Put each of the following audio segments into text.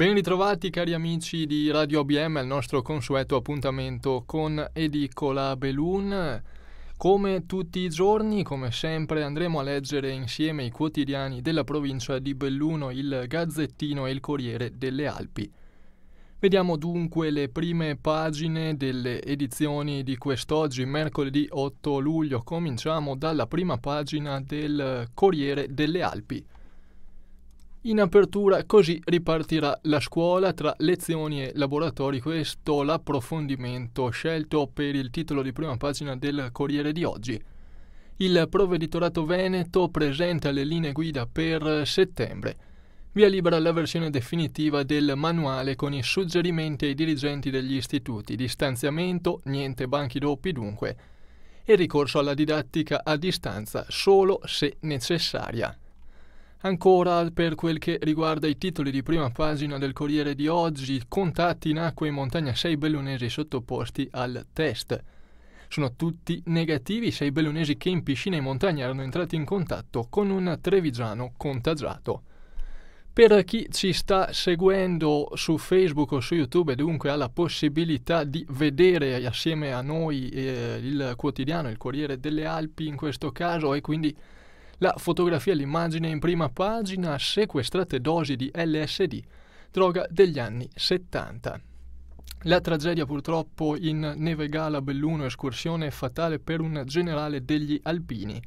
Ben ritrovati cari amici di Radio OBM al nostro consueto appuntamento con Edicola Belun. Come tutti i giorni, come sempre, andremo a leggere insieme i quotidiani della provincia di Belluno, il Gazzettino e il Corriere delle Alpi. Vediamo dunque le prime pagine delle edizioni di quest'oggi, mercoledì 8 luglio. Cominciamo dalla prima pagina del Corriere delle Alpi. In apertura così ripartirà la scuola tra lezioni e laboratori, questo l'approfondimento scelto per il titolo di prima pagina del Corriere di oggi. Il Provveditorato Veneto presenta le linee guida per settembre. Via libera la versione definitiva del manuale con i suggerimenti ai dirigenti degli istituti, distanziamento, niente banchi doppi dunque, e ricorso alla didattica a distanza solo se necessaria. Ancora per quel che riguarda i titoli di prima pagina del Corriere di oggi, contatti in acqua in montagna sei bellunesi sottoposti al test. Sono tutti negativi sei bellunesi che in piscina e in montagna erano entrati in contatto con un trevigiano contagiato. Per chi ci sta seguendo su Facebook o su YouTube e dunque ha la possibilità di vedere assieme a noi eh, il quotidiano, il Corriere delle Alpi in questo caso e quindi la fotografia e l'immagine in prima pagina, sequestrate dosi di LSD, droga degli anni 70. La tragedia purtroppo in Neve Gala Belluno, escursione fatale per un generale degli Alpini.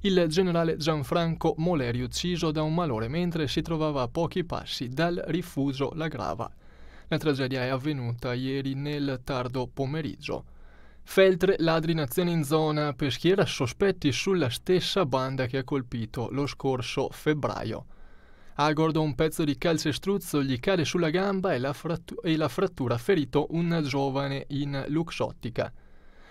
Il generale Gianfranco Moleri ucciso da un malore mentre si trovava a pochi passi dal rifugio La Grava. La tragedia è avvenuta ieri nel tardo pomeriggio. Feltre, ladrinazione in zona peschiera, sospetti sulla stessa banda che ha colpito lo scorso febbraio. A Gordo un pezzo di calcestruzzo gli cade sulla gamba e la, e la frattura ha ferito un giovane in luxottica.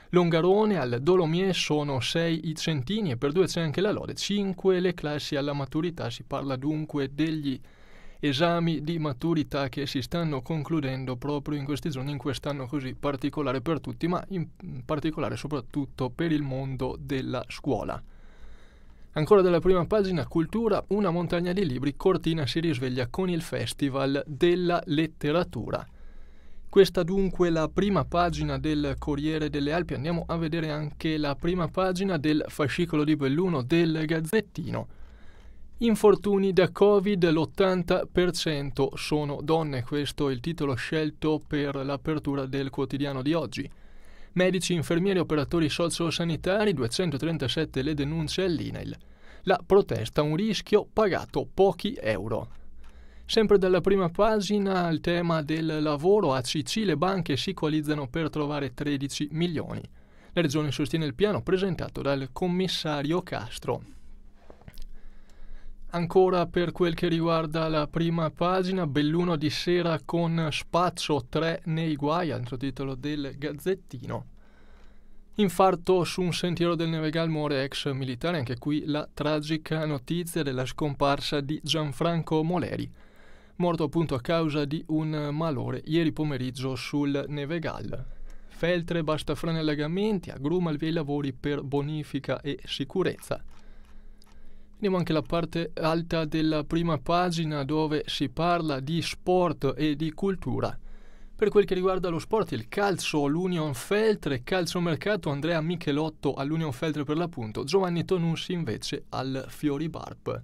Longarone al Dolomie sono 6 i centini e per due c'è anche la lode, 5 le classi alla maturità, si parla dunque degli esami di maturità che si stanno concludendo proprio in questi giorni, in quest'anno così particolare per tutti, ma in particolare soprattutto per il mondo della scuola. Ancora dalla prima pagina, cultura, una montagna di libri, Cortina si risveglia con il Festival della Letteratura. Questa dunque la prima pagina del Corriere delle Alpi, andiamo a vedere anche la prima pagina del fascicolo di Belluno del Gazzettino. Infortuni da Covid, l'80% sono donne, questo è il titolo scelto per l'apertura del quotidiano di oggi. Medici, infermieri, operatori sociosanitari, 237 le denunce all'INAIL. La protesta un rischio pagato pochi euro. Sempre dalla prima pagina al tema del lavoro, a CC le banche si coalizzano per trovare 13 milioni. La regione sostiene il piano presentato dal commissario Castro. Ancora per quel che riguarda la prima pagina, Belluno di sera con Spazio 3 nei guai, altro titolo del Gazzettino. Infarto su un sentiero del Nevegal muore ex militare, anche qui la tragica notizia della scomparsa di Gianfranco Moleri, morto appunto a causa di un malore ieri pomeriggio sul Nevegal. Feltre, basta frane e allagamenti, agruma il via i lavori per bonifica e sicurezza. Andiamo anche alla parte alta della prima pagina dove si parla di sport e di cultura. Per quel che riguarda lo sport, il calcio, all'Union Feltre, calcio mercato Andrea Michelotto all'Union Feltre per l'appunto, Giovanni Tonussi invece al Fiori Barp.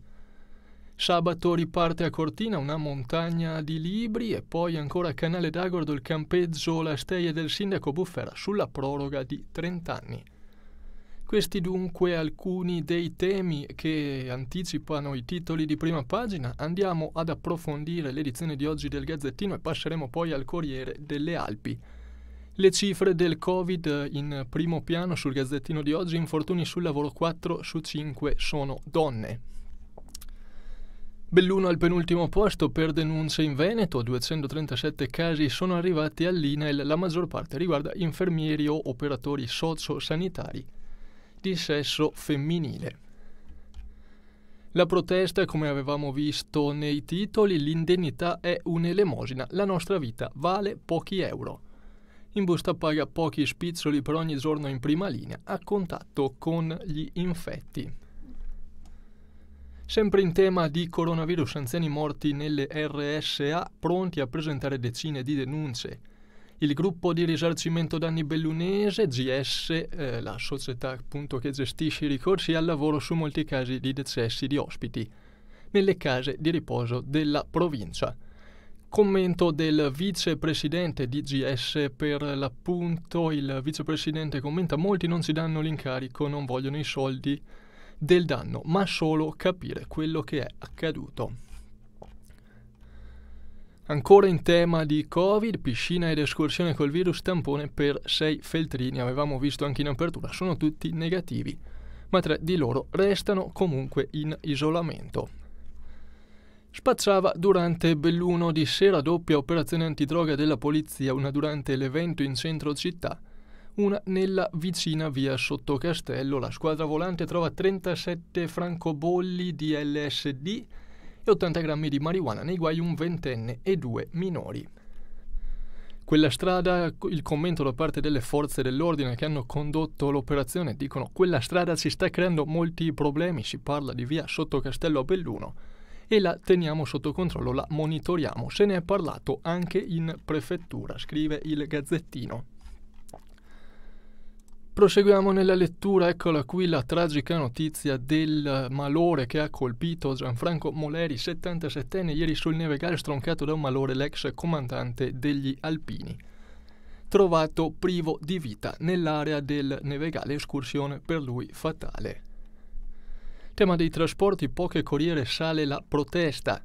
Sabato riparte a Cortina una montagna di libri e poi ancora a Canale d'Agordo il campeggio La Steia del sindaco Buffera sulla proroga di 30 anni. Questi dunque alcuni dei temi che anticipano i titoli di prima pagina. Andiamo ad approfondire l'edizione di oggi del Gazzettino e passeremo poi al Corriere delle Alpi. Le cifre del Covid in primo piano sul Gazzettino di oggi, infortuni sul lavoro 4 su 5 sono donne. Belluno al penultimo posto per denunce in Veneto, 237 casi sono arrivati all'INEL, la maggior parte riguarda infermieri o operatori sociosanitari di sesso femminile. La protesta, come avevamo visto nei titoli, l'indennità è un'elemosina, la nostra vita vale pochi euro. In busta paga pochi spizzoli per ogni giorno in prima linea, a contatto con gli infetti. Sempre in tema di coronavirus, anziani morti nelle RSA pronti a presentare decine di denunce il gruppo di risarcimento danni bellunese, GS, eh, la società appunto che gestisce i ricorsi al lavoro su molti casi di decessi di ospiti nelle case di riposo della provincia. Commento del vicepresidente di GS per l'appunto, il vicepresidente commenta molti non si danno l'incarico, non vogliono i soldi del danno, ma solo capire quello che è accaduto. Ancora in tema di Covid, piscina ed escursione col virus tampone per sei feltrini, avevamo visto anche in apertura, sono tutti negativi, ma tre di loro restano comunque in isolamento. Spazzava durante Belluno di sera doppia operazione antidroga della polizia, una durante l'evento in centro città, una nella vicina via Sottocastello. La squadra volante trova 37 francobolli di LSD e 80 grammi di marijuana nei guai un ventenne e due minori. Quella strada, il commento da parte delle forze dell'ordine che hanno condotto l'operazione, dicono quella strada si sta creando molti problemi, si parla di via sotto Castello Belluno e la teniamo sotto controllo, la monitoriamo, se ne è parlato anche in prefettura, scrive il Gazzettino. Proseguiamo nella lettura, eccola qui la tragica notizia del malore che ha colpito Gianfranco Moleri, 77enne, ieri sul Nevegale stroncato da un malore l'ex comandante degli Alpini, trovato privo di vita nell'area del Nevegale, escursione per lui fatale. Tema dei trasporti, poche corriere sale la protesta.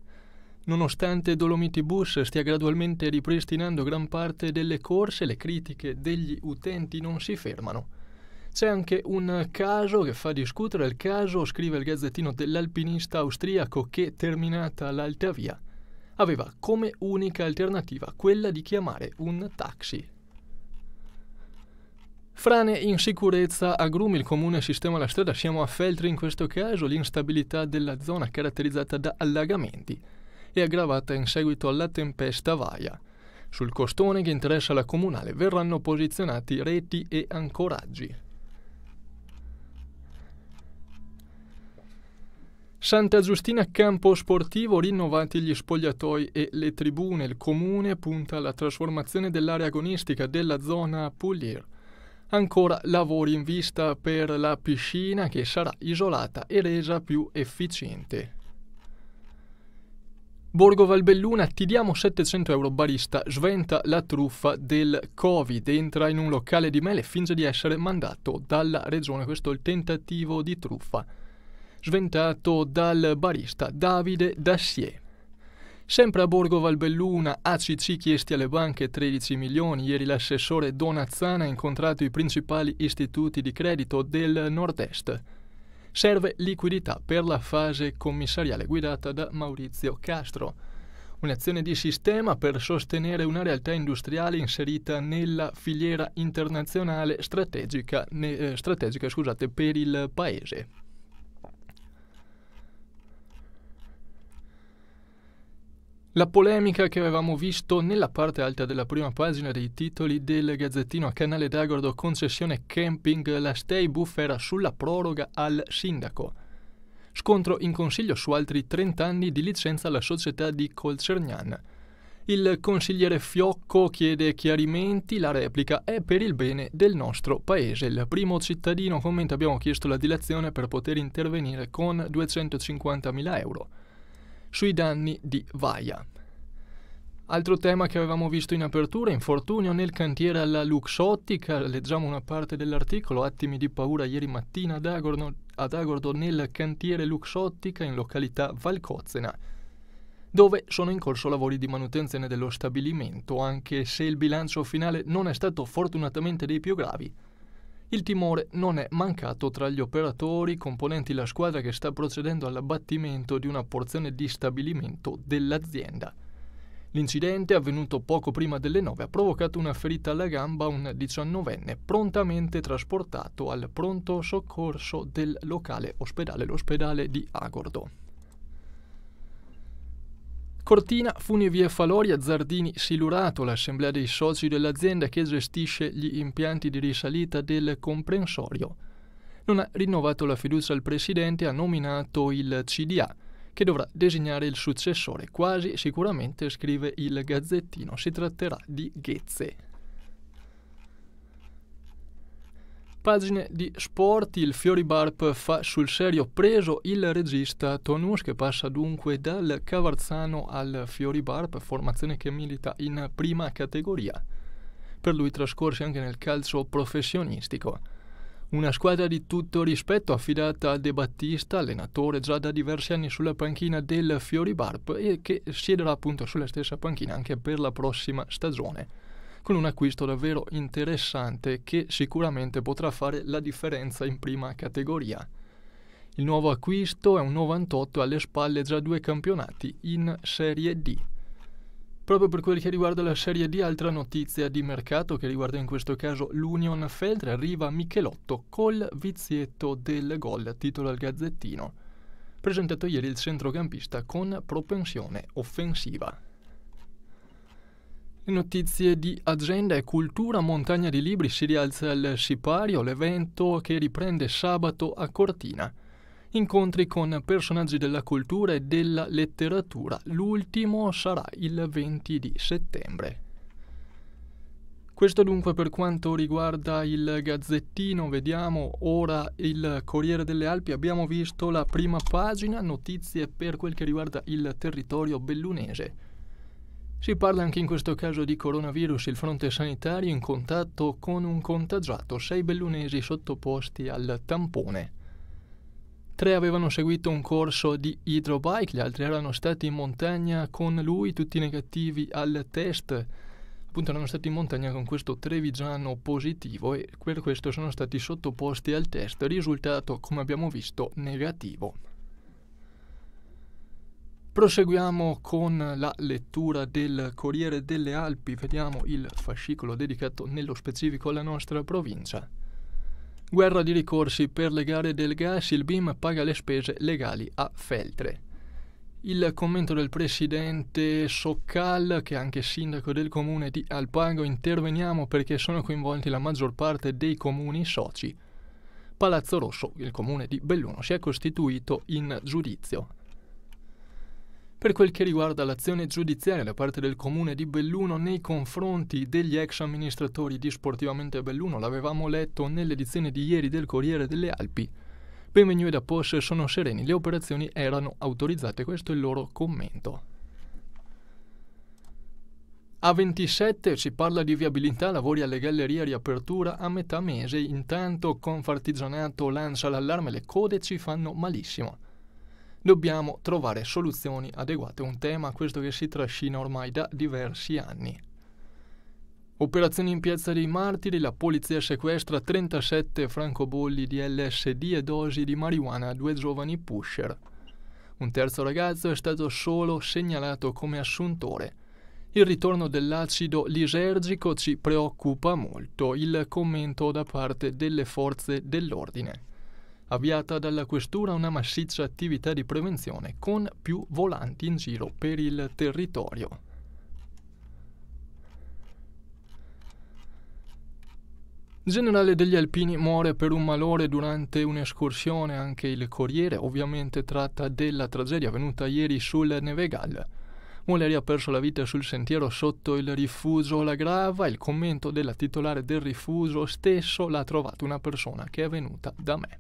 Nonostante Dolomiti Bus stia gradualmente ripristinando gran parte delle corse, le critiche degli utenti non si fermano. C'è anche un caso che fa discutere, il caso, scrive il gazzettino dell'alpinista austriaco che, terminata l'alta via, aveva come unica alternativa quella di chiamare un taxi. Frane in sicurezza, agrumi, il comune sistema la strada, siamo a Feltri in questo caso, l'instabilità della zona caratterizzata da allagamenti e aggravata in seguito alla tempesta Vaia. Sul costone che interessa la comunale verranno posizionati reti e ancoraggi. Santa Giustina campo sportivo, rinnovati gli spogliatoi e le tribune, il comune punta alla trasformazione dell'area agonistica della zona Puglier. Ancora lavori in vista per la piscina che sarà isolata e resa più efficiente. Borgo Valbelluna, ti diamo 700 euro barista, sventa la truffa del Covid, entra in un locale di mele e finge di essere mandato dalla regione. Questo è il tentativo di truffa sventato dal barista Davide Dassier. Sempre a Borgo Valbelluna, ACC chiesti alle banche 13 milioni. Ieri l'assessore Donazzana ha incontrato i principali istituti di credito del Nord-Est. Serve liquidità per la fase commissariale guidata da Maurizio Castro. Un'azione di sistema per sostenere una realtà industriale inserita nella filiera internazionale strategica, ne, eh, strategica scusate, per il Paese. La polemica che avevamo visto nella parte alta della prima pagina dei titoli del Gazzettino a Canale d'Agordo concessione camping, la stay buff sulla proroga al sindaco. Scontro in consiglio su altri 30 anni di licenza alla società di Colcernian. Il consigliere Fiocco chiede chiarimenti, la replica è per il bene del nostro paese. Il primo cittadino commenta abbiamo chiesto la dilazione per poter intervenire con 250.000 euro sui danni di Vaia. Altro tema che avevamo visto in apertura, infortunio nel cantiere alla Luxottica, leggiamo una parte dell'articolo, attimi di paura ieri mattina ad Agorno, ad Agordo nel cantiere Luxottica in località Valcozzena, dove sono in corso lavori di manutenzione dello stabilimento, anche se il bilancio finale non è stato fortunatamente dei più gravi, il timore non è mancato tra gli operatori componenti la squadra che sta procedendo all'abbattimento di una porzione di stabilimento dell'azienda. L'incidente, avvenuto poco prima delle 9, ha provocato una ferita alla gamba a un 19enne, prontamente trasportato al pronto soccorso del locale ospedale, l'ospedale di Agordo. Cortina, Funi via Faloria, Zardini, Silurato, l'assemblea dei soci dell'azienda che gestisce gli impianti di risalita del comprensorio. Non ha rinnovato la fiducia al presidente ha nominato il CDA, che dovrà designare il successore. Quasi sicuramente, scrive il Gazzettino, si tratterà di Ghezze. Pagine di sport, il Fiori Barp fa sul serio preso il regista Tonus che passa dunque dal Cavarzano al Fiori Barp, formazione che milita in prima categoria. Per lui trascorsi anche nel calcio professionistico. Una squadra di tutto rispetto affidata a De Battista, allenatore già da diversi anni sulla panchina del Fiori Barp e che siederà appunto sulla stessa panchina anche per la prossima stagione con un acquisto davvero interessante che sicuramente potrà fare la differenza in prima categoria. Il nuovo acquisto è un 98 alle spalle già due campionati in Serie D. Proprio per quel che riguarda la Serie D, altra notizia di mercato che riguarda in questo caso l'Union Feltre, arriva Michelotto col vizietto del gol, titolo al Gazzettino. Presentato ieri il centrocampista con propensione offensiva. Le notizie di agenda e cultura, montagna di libri, si rialza al Sipario, l'evento che riprende sabato a Cortina. Incontri con personaggi della cultura e della letteratura, l'ultimo sarà il 20 di settembre. Questo dunque per quanto riguarda il gazzettino, vediamo ora il Corriere delle Alpi, abbiamo visto la prima pagina, notizie per quel che riguarda il territorio bellunese. Si parla anche in questo caso di coronavirus, il fronte sanitario in contatto con un contagiato, sei bellunesi sottoposti al tampone. Tre avevano seguito un corso di hydrobike, gli altri erano stati in montagna con lui, tutti negativi al test. Appunto erano stati in montagna con questo trevigiano positivo e per questo sono stati sottoposti al test, risultato come abbiamo visto negativo. Proseguiamo con la lettura del Corriere delle Alpi, vediamo il fascicolo dedicato nello specifico alla nostra provincia. Guerra di ricorsi per le gare del gas, il BIM paga le spese legali a Feltre. Il commento del presidente Soccal, che è anche sindaco del comune di Alpago, interveniamo perché sono coinvolti la maggior parte dei comuni soci. Palazzo Rosso, il comune di Belluno, si è costituito in giudizio. Per quel che riguarda l'azione giudiziaria da parte del comune di Belluno nei confronti degli ex amministratori di Sportivamente Belluno, l'avevamo letto nell'edizione di ieri del Corriere delle Alpi. Benvenue da Posse sono sereni, le operazioni erano autorizzate, questo è il loro commento. A27 si parla di viabilità, lavori alle gallerie, riapertura a metà mese, intanto Confartigianato lancia l'allarme, le code ci fanno malissimo dobbiamo trovare soluzioni adeguate, un tema questo che si trascina ormai da diversi anni. Operazioni in Piazza dei Martiri, la polizia sequestra 37 francobolli di LSD e dosi di marijuana a due giovani pusher. Un terzo ragazzo è stato solo segnalato come assuntore. Il ritorno dell'acido lisergico ci preoccupa molto, il commento da parte delle forze dell'ordine avviata dalla Questura una massiccia attività di prevenzione con più volanti in giro per il territorio. Generale degli Alpini muore per un malore durante un'escursione, anche il Corriere ovviamente tratta della tragedia avvenuta ieri sul Nevegal. Moleri ha perso la vita sul sentiero sotto il rifugio La Grava, il commento della titolare del rifugio stesso l'ha trovato una persona che è venuta da me.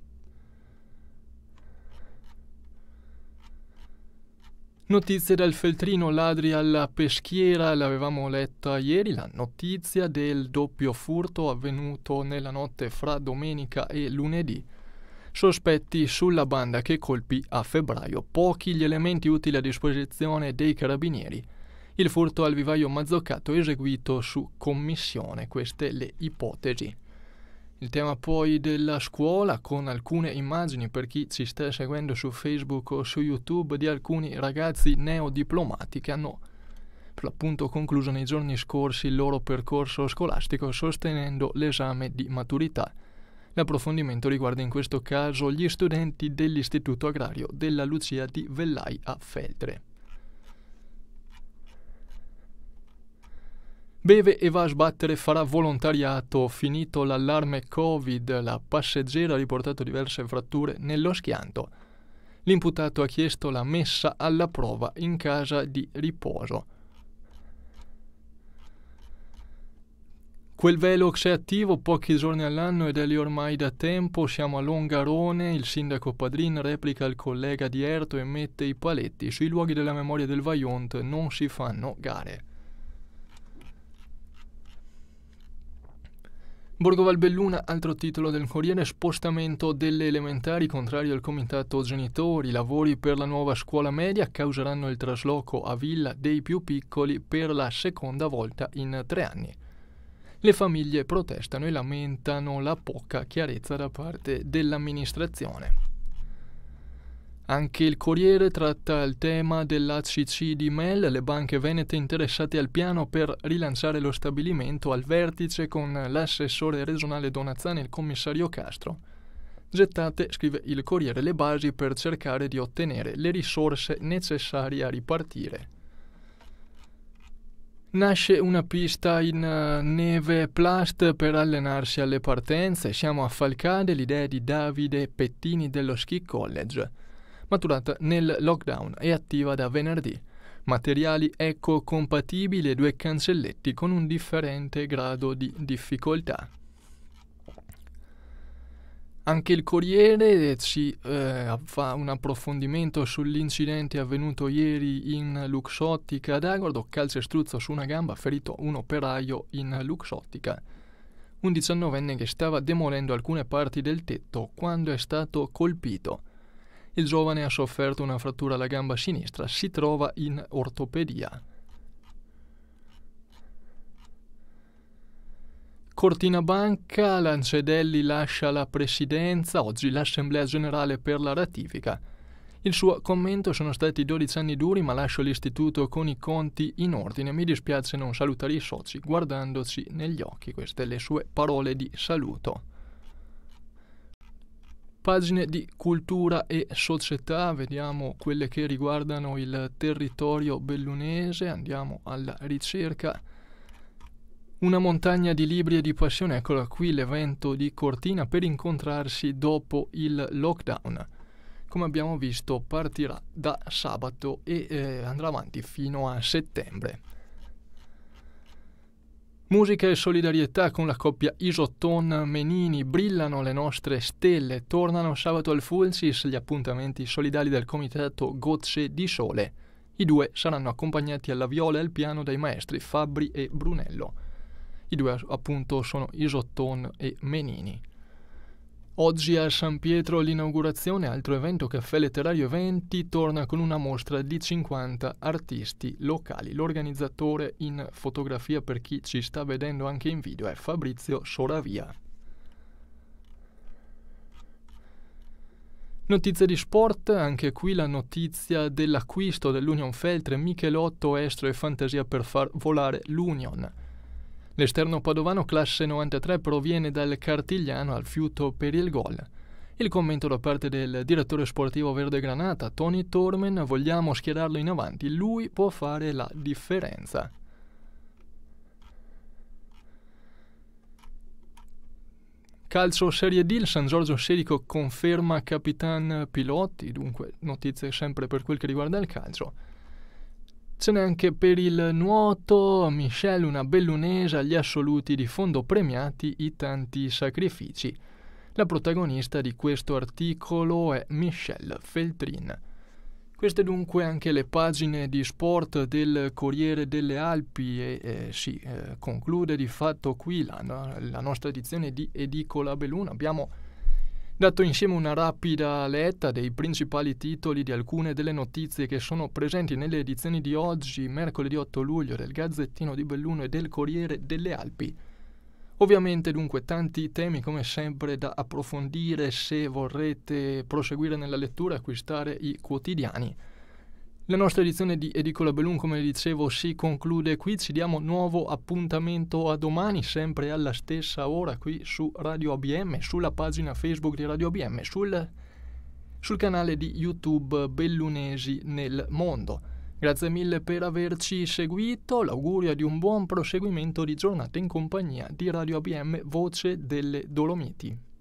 Notizie dal feltrino, ladri alla peschiera, l'avevamo letta ieri, la notizia del doppio furto avvenuto nella notte fra domenica e lunedì. Sospetti sulla banda che colpì a febbraio, pochi gli elementi utili a disposizione dei carabinieri. Il furto al vivaio mazzoccato eseguito su commissione, queste le ipotesi. Il tema poi della scuola con alcune immagini per chi ci sta seguendo su Facebook o su YouTube di alcuni ragazzi neodiplomati che hanno per l'appunto concluso nei giorni scorsi il loro percorso scolastico sostenendo l'esame di maturità. L'approfondimento riguarda in questo caso gli studenti dell'Istituto Agrario della Lucia di Vellai a Feltre. Beve e va a sbattere, farà volontariato, finito l'allarme Covid, la passeggera ha riportato diverse fratture nello schianto. L'imputato ha chiesto la messa alla prova in casa di riposo. Quel Velox è attivo pochi giorni all'anno ed è lì ormai da tempo. Siamo a Longarone, il sindaco Padrin replica il collega di Erto e mette i paletti. Sui luoghi della memoria del Vajont non si fanno gare. Borgo Valbelluna, altro titolo del Corriere, spostamento delle elementari contrario al comitato genitori, lavori per la nuova scuola media causeranno il trasloco a Villa dei più piccoli per la seconda volta in tre anni. Le famiglie protestano e lamentano la poca chiarezza da parte dell'amministrazione. Anche il Corriere tratta il tema dell'ACC di Mel, le banche venete interessate al piano per rilanciare lo stabilimento al vertice con l'assessore regionale Donazzani e il commissario Castro. Gettate, scrive il Corriere, le basi per cercare di ottenere le risorse necessarie a ripartire. Nasce una pista in eh, neve plast per allenarsi alle partenze. Siamo a Falcade, l'idea di Davide Pettini dello Ski College maturata nel lockdown e attiva da venerdì. Materiali ecocompatibili e due cancelletti con un differente grado di difficoltà. Anche il Corriere ci eh, fa un approfondimento sull'incidente avvenuto ieri in Luxottica ad Agordo, calcestruzzo su una gamba, ferito un operaio in Luxottica, un diciannovenne che stava demolendo alcune parti del tetto quando è stato colpito. Il giovane ha sofferto una frattura alla gamba sinistra, si trova in ortopedia. Cortina Banca, Lancedelli lascia la presidenza, oggi l'Assemblea Generale per la ratifica. Il suo commento sono stati 12 anni duri ma lascio l'istituto con i conti in ordine, mi dispiace non salutare i soci guardandoci negli occhi, queste le sue parole di saluto. Pagine di cultura e società, vediamo quelle che riguardano il territorio bellunese, andiamo alla ricerca. Una montagna di libri e di passione, eccola qui l'evento di Cortina per incontrarsi dopo il lockdown. Come abbiamo visto partirà da sabato e eh, andrà avanti fino a settembre. Musica e solidarietà con la coppia Isoton Menini, brillano le nostre stelle, tornano sabato al Fulcis gli appuntamenti solidali del comitato Gozze di Sole. I due saranno accompagnati alla viola e al piano dai maestri Fabri e Brunello. I due appunto sono Isoton e Menini. Oggi a San Pietro l'inaugurazione, altro evento Caffè Letterario Eventi, torna con una mostra di 50 artisti locali. L'organizzatore in fotografia per chi ci sta vedendo anche in video è Fabrizio Soravia. Notizie di sport, anche qui la notizia dell'acquisto dell'Union Feltre, Michelotto, Estro e Fantasia per far volare l'Union. L'esterno padovano classe 93 proviene dal Cartigliano al fiuto per il gol. Il commento da parte del direttore sportivo Verde Granata, Tony Tormen, vogliamo schierarlo in avanti, lui può fare la differenza. Calcio Serie D, il San Giorgio Serico conferma capitan Pilotti, dunque notizie sempre per quel che riguarda il calcio. Classificazione anche per il nuoto, Michel una bellunesa, gli assoluti di fondo premiati, i tanti sacrifici. La protagonista di questo articolo è Michelle Feltrin. Queste dunque anche le pagine di sport del Corriere delle Alpi e, e eh, si eh, conclude di fatto qui la, la nostra edizione di Edicola Belluna. Abbiamo dato insieme una rapida letta dei principali titoli di alcune delle notizie che sono presenti nelle edizioni di oggi, mercoledì 8 luglio, del Gazzettino di Belluno e del Corriere delle Alpi. Ovviamente dunque tanti temi come sempre da approfondire se vorrete proseguire nella lettura e acquistare i quotidiani. La nostra edizione di Edicola Belun, come dicevo, si conclude qui. Ci diamo nuovo appuntamento a domani, sempre alla stessa ora, qui su Radio ABM, sulla pagina Facebook di Radio ABM, sul, sul canale di YouTube Bellunesi nel mondo. Grazie mille per averci seguito. L'augurio di un buon proseguimento di giornata in compagnia di Radio ABM, Voce delle Dolomiti.